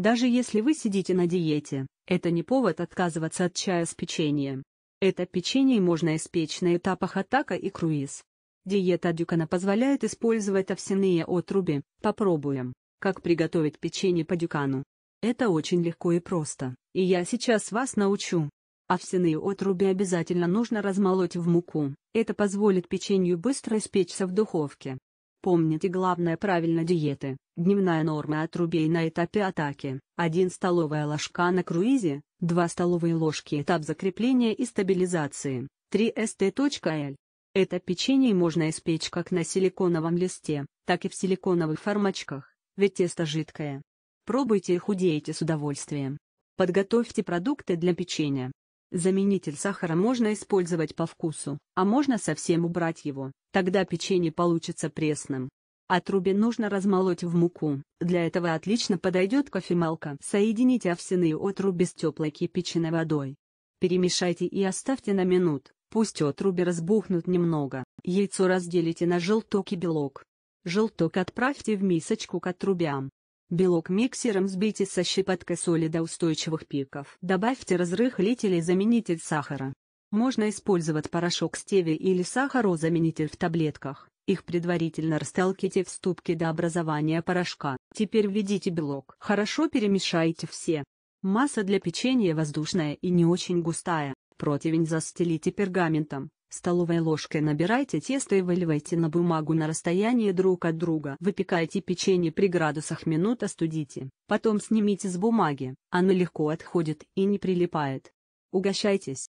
Даже если вы сидите на диете, это не повод отказываться от чая с печеньем. Это печенье можно испечь на этапах атака и круиз. Диета Дюкана позволяет использовать овсяные отруби. Попробуем, как приготовить печенье по Дюкану. Это очень легко и просто, и я сейчас вас научу. Овсяные отруби обязательно нужно размолоть в муку, это позволит печенью быстро испечься в духовке. Помните главное правильно диеты. Дневная норма отрубей на этапе атаки. 1 столовая ложка на круизе, 2 столовые ложки этап закрепления и стабилизации. 3 st.l. Это печенье можно испечь как на силиконовом листе, так и в силиконовых формочках, ведь тесто жидкое. Пробуйте и худейте с удовольствием. Подготовьте продукты для печенья. Заменитель сахара можно использовать по вкусу, а можно совсем убрать его, тогда печенье получится пресным. Отруби нужно размолоть в муку, для этого отлично подойдет кофемолка. Соедините овсяные отруби с теплой кипяченой водой. Перемешайте и оставьте на минут, пусть отруби разбухнут немного. Яйцо разделите на желток и белок. Желток отправьте в мисочку к отрубям, Белок миксером сбейте со щепоткой соли до устойчивых пиков. Добавьте разрыхлитель и заменитель сахара. Можно использовать порошок стевии или сахарозаменитель в таблетках. Их предварительно растолките в ступке до образования порошка. Теперь введите белок. Хорошо перемешайте все. Масса для печенья воздушная и не очень густая. Противень застелите пергаментом. Столовой ложкой набирайте тесто и выливайте на бумагу на расстоянии друг от друга. Выпекайте печенье при градусах минут остудите. Потом снимите с бумаги, оно легко отходит и не прилипает. Угощайтесь.